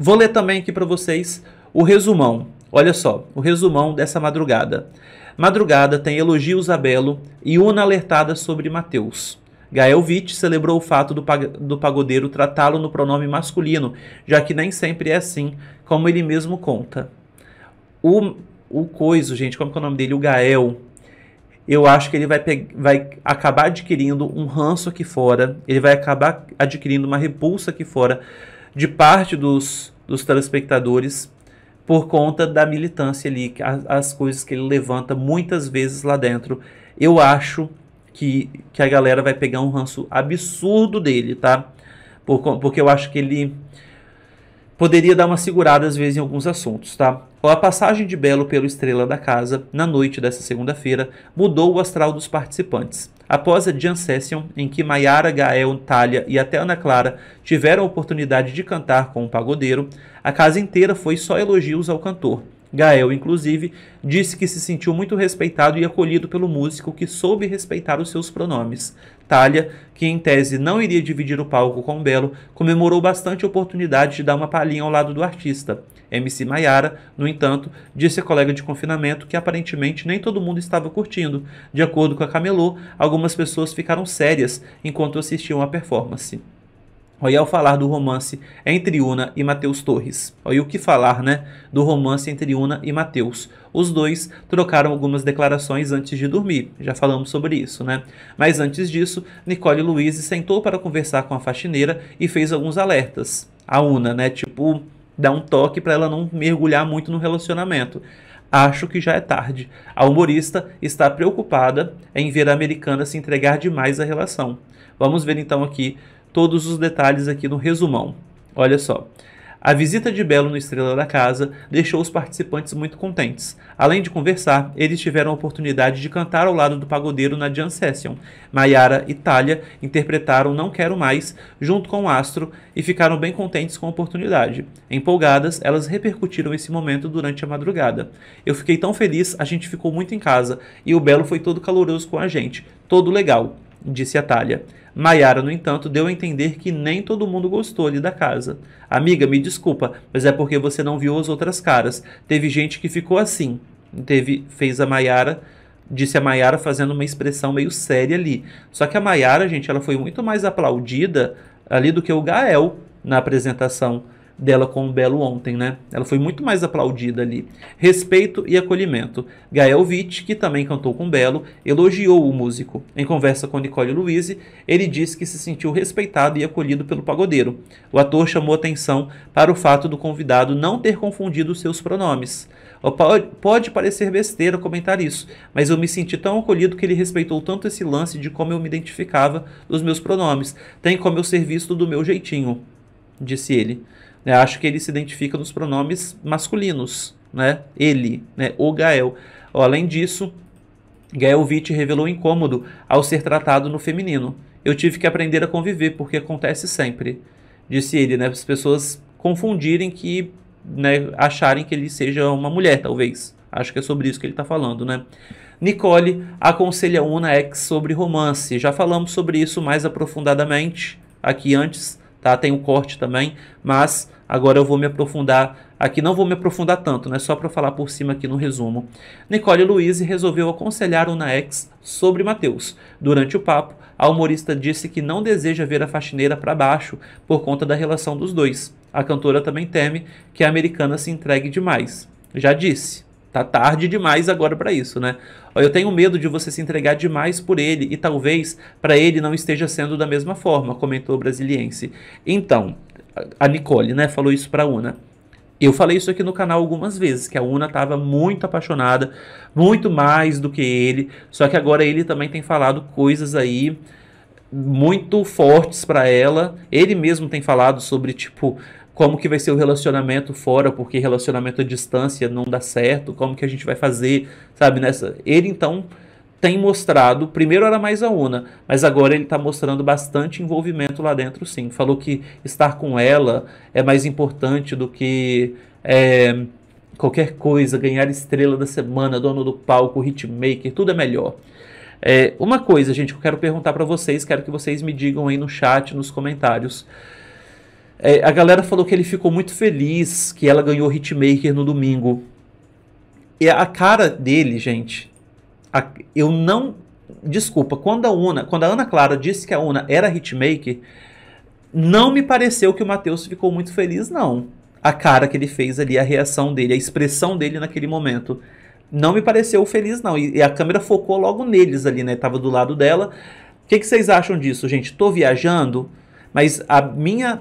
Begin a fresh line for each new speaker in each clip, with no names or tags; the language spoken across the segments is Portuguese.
Vou ler também aqui para vocês o resumão. Olha só, o resumão dessa madrugada. Madrugada tem elogios a Belo e Una alertada sobre Mateus. Gael Witt celebrou o fato do pagodeiro tratá-lo no pronome masculino, já que nem sempre é assim, como ele mesmo conta. O, o Coiso, gente, como é, é o nome dele? O Gael. Eu acho que ele vai, vai acabar adquirindo um ranço aqui fora, ele vai acabar adquirindo uma repulsa aqui fora de parte dos, dos telespectadores por conta da militância ali, as, as coisas que ele levanta muitas vezes lá dentro. Eu acho que, que a galera vai pegar um ranço absurdo dele, tá? Por, porque eu acho que ele poderia dar uma segurada às vezes em alguns assuntos, tá? A passagem de Belo pelo Estrela da Casa na noite dessa segunda-feira mudou o astral dos participantes. Após a Jan Session, em que Maiara, Gael, Talha e até Ana Clara tiveram a oportunidade de cantar com o pagodeiro, a casa inteira foi só elogios ao cantor. Gael, inclusive, disse que se sentiu muito respeitado e acolhido pelo músico que soube respeitar os seus pronomes. Talha, que em tese não iria dividir o palco com o Belo, comemorou bastante a oportunidade de dar uma palhinha ao lado do artista. MC Maiara, no entanto, disse a colega de confinamento que aparentemente nem todo mundo estava curtindo. De acordo com a Camelô, algumas pessoas ficaram sérias enquanto assistiam a performance. Olha, ao falar do romance entre Una e Matheus Torres. Olha o que falar, né? Do romance entre Una e Matheus. Os dois trocaram algumas declarações antes de dormir, já falamos sobre isso, né? Mas antes disso, Nicole Luiz sentou para conversar com a faxineira e fez alguns alertas. A Una, né? Tipo, dar um toque para ela não mergulhar muito no relacionamento. Acho que já é tarde. A humorista está preocupada em ver a americana se entregar demais à relação. Vamos ver então aqui todos os detalhes aqui no resumão. Olha só. A visita de Belo no Estrela da Casa deixou os participantes muito contentes. Além de conversar, eles tiveram a oportunidade de cantar ao lado do pagodeiro na Jan Session. Maiara e Thalia interpretaram Não Quero Mais junto com o Astro e ficaram bem contentes com a oportunidade. Empolgadas, elas repercutiram esse momento durante a madrugada. Eu fiquei tão feliz, a gente ficou muito em casa e o Belo foi todo caloroso com a gente, todo legal disse a Atalha. Maiara, no entanto, deu a entender que nem todo mundo gostou ali da casa. Amiga, me desculpa, mas é porque você não viu as outras caras. Teve gente que ficou assim. Teve, fez a Maiara disse a Maiara fazendo uma expressão meio séria ali. Só que a Maiara, gente, ela foi muito mais aplaudida ali do que o Gael na apresentação dela com o Belo ontem, né? Ela foi muito mais aplaudida ali. Respeito e acolhimento. Gael Witt, que também cantou com Belo, elogiou o músico. Em conversa com Nicole Luiz, ele disse que se sentiu respeitado e acolhido pelo pagodeiro. O ator chamou atenção para o fato do convidado não ter confundido seus pronomes. Oh, pode parecer besteira comentar isso, mas eu me senti tão acolhido que ele respeitou tanto esse lance de como eu me identificava dos meus pronomes. Tem como eu ser visto do meu jeitinho, disse ele. Né? Acho que ele se identifica nos pronomes masculinos, né? Ele, né? O Gael. Além disso, Gael Witt revelou incômodo ao ser tratado no feminino. Eu tive que aprender a conviver, porque acontece sempre. Disse ele, né? As pessoas confundirem que, né, acharem que ele seja uma mulher, talvez. Acho que é sobre isso que ele está falando, né? Nicole aconselha Una X sobre romance. Já falamos sobre isso mais aprofundadamente aqui antes tá? Tem o corte também, mas agora eu vou me aprofundar aqui, não vou me aprofundar tanto, né? Só para falar por cima aqui no resumo. Nicole Luiz resolveu aconselhar o Naex sobre Mateus. Durante o papo, a humorista disse que não deseja ver a faxineira para baixo por conta da relação dos dois. A cantora também teme que a americana se entregue demais. Já disse, Tá tarde demais agora para isso, né? Eu tenho medo de você se entregar demais por ele e talvez para ele não esteja sendo da mesma forma, comentou o brasiliense. Então, a Nicole, né, falou isso para Una. Eu falei isso aqui no canal algumas vezes, que a Una estava muito apaixonada, muito mais do que ele, só que agora ele também tem falado coisas aí muito fortes para ela. Ele mesmo tem falado sobre tipo, como que vai ser o relacionamento fora, porque relacionamento à distância não dá certo, como que a gente vai fazer, sabe, nessa. Ele então tem mostrado, primeiro era mais a Una, mas agora ele está mostrando bastante envolvimento lá dentro, sim. Falou que estar com ela é mais importante do que é, qualquer coisa, ganhar estrela da semana, dono do palco, hitmaker, tudo é melhor. É, uma coisa, gente, que eu quero perguntar para vocês, quero que vocês me digam aí no chat, nos comentários. É, a galera falou que ele ficou muito feliz que ela ganhou Hitmaker no domingo. E a cara dele, gente, a, eu não. Desculpa, quando a Una, quando a Ana Clara disse que a Una era Hitmaker, não me pareceu que o Matheus ficou muito feliz, não. A cara que ele fez ali, a reação dele, a expressão dele naquele momento. Não me pareceu feliz, não. E, e a câmera focou logo neles ali, né? Tava do lado dela. O que, que vocês acham disso, gente? Tô viajando, mas a minha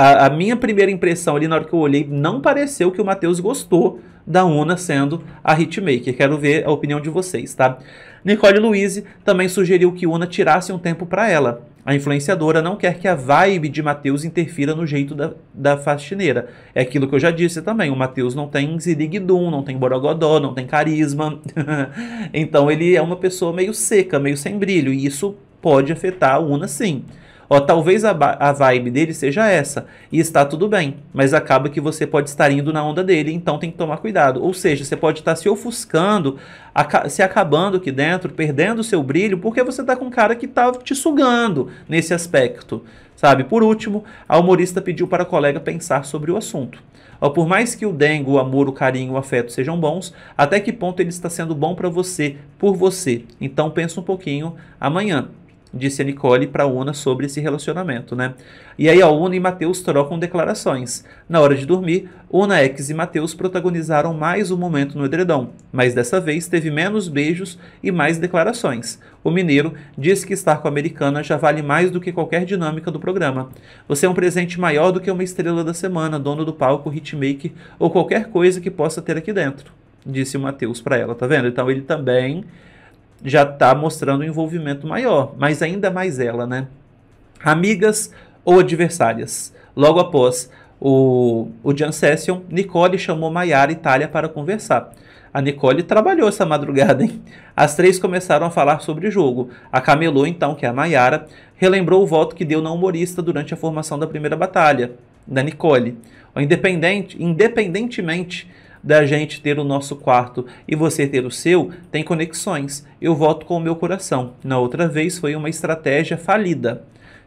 a, a, minha primeira impressão ali na hora que eu olhei, não pareceu que o Matheus gostou da Una sendo a hitmaker. Quero ver a opinião de vocês, tá? Nicole Luiz também sugeriu que Una tirasse um tempo para ela. A influenciadora não quer que a vibe de Matheus interfira no jeito da, da faxineira. É aquilo que eu já disse também, o Matheus não tem ziriguidum, não tem borogodó, não tem carisma. então ele é uma pessoa meio seca, meio sem brilho, e isso pode afetar a Una sim. Ó, talvez a, a vibe dele seja essa e está tudo bem, mas acaba que você pode estar indo na onda dele, então tem que tomar cuidado. Ou seja, você pode estar se ofuscando, aca se acabando aqui dentro, perdendo o seu brilho, porque você está com um cara que está te sugando nesse aspecto sabe? Por último, a humorista pediu para a colega pensar sobre o assunto. Por mais que o dengue, o amor, o carinho, o afeto sejam bons, até que ponto ele está sendo bom para você, por você? Então pensa um pouquinho amanhã disse a Nicole para Una sobre esse relacionamento, né? E aí a Una e Mateus trocam declarações. Na hora de dormir, Una X e Mateus protagonizaram mais um momento no edredom, mas dessa vez teve menos beijos e mais declarações. O mineiro disse que estar com a americana já vale mais do que qualquer dinâmica do programa. Você é um presente maior do que uma estrela da semana, dono do palco, hitmaker ou qualquer coisa que possa ter aqui dentro, disse o Mateus para ela, tá vendo? Então ele também já está mostrando um envolvimento maior, mas ainda mais ela, né? Amigas ou adversárias. Logo após o, o Jan Session, Nicole chamou Maiara e Itália para conversar. A Nicole trabalhou essa madrugada, hein? As três começaram a falar sobre o jogo. A Camelô, então, que é a Maiara, relembrou o voto que deu na humorista durante a formação da primeira batalha, da Nicole. Independente, independentemente da gente ter o nosso quarto e você ter o seu, tem conexões. Eu voto com o meu coração. Na outra vez foi uma estratégia falida.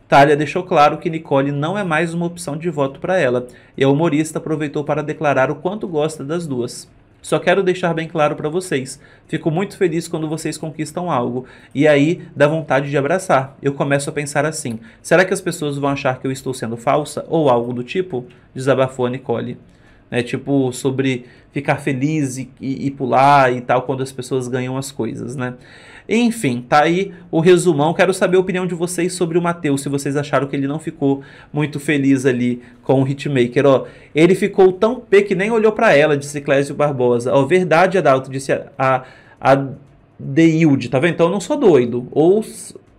Talha deixou claro que Nicole não é mais uma opção de voto para ela, e a humorista aproveitou para declarar o quanto gosta das duas. Só quero deixar bem claro para vocês. Fico muito feliz quando vocês conquistam algo. E aí dá vontade de abraçar. Eu começo a pensar assim: será que as pessoas vão achar que eu estou sendo falsa ou algo do tipo? Desabafou a Nicole né? Tipo, sobre ficar feliz e, e, e, pular e tal quando as pessoas ganham as coisas, né? Enfim, tá aí o resumão. Quero saber a opinião de vocês sobre o Matheus, se vocês acharam que ele não ficou muito feliz ali com o Hitmaker, ó. Ele ficou tão pé que nem olhou para ela, disse Clésio Barbosa. Ó, verdade, Adalto, disse a, a, a tá vendo? Então eu não sou doido. Ou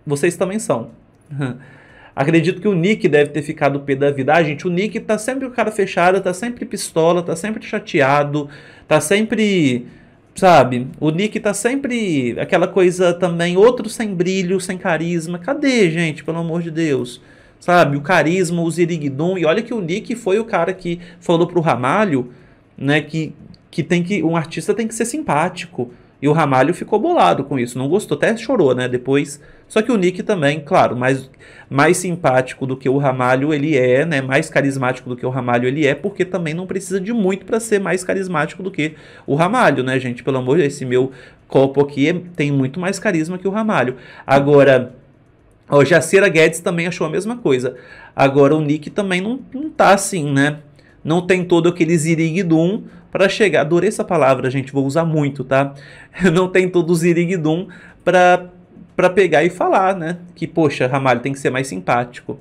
vocês também são. Acredito que o Nick deve ter ficado pé da vida. Ah, gente, o Nick tá sempre com cara fechada, tá sempre pistola, tá sempre chateado, tá sempre. Sabe? O Nick tá sempre aquela coisa também, outro sem brilho, sem carisma. Cadê, gente? Pelo amor de Deus. Sabe? O carisma, o ziriguidum. E olha que o Nick foi o cara que falou pro Ramalho, né? Que, que tem que. Um artista tem que ser simpático. E o Ramalho ficou bolado com isso, não gostou, até chorou, né? Depois. Só que o Nick também, claro, mais, mais simpático do que o Ramalho ele é, né? Mais carismático do que o Ramalho ele é, porque também não precisa de muito para ser mais carismático do que o Ramalho, né, gente? Pelo amor de Deus, esse meu copo aqui é, tem muito mais carisma que o Ramalho. Agora. Ó, Jacira Guedes também achou a mesma coisa. Agora o Nick também não, não tá assim, né? não tem todo aquele ziriguidum para chegar. Adorei essa palavra, gente, vou usar muito, tá? Não tem todo o ziriguidum para pegar e falar, né? Que, poxa, Ramalho tem que ser mais simpático.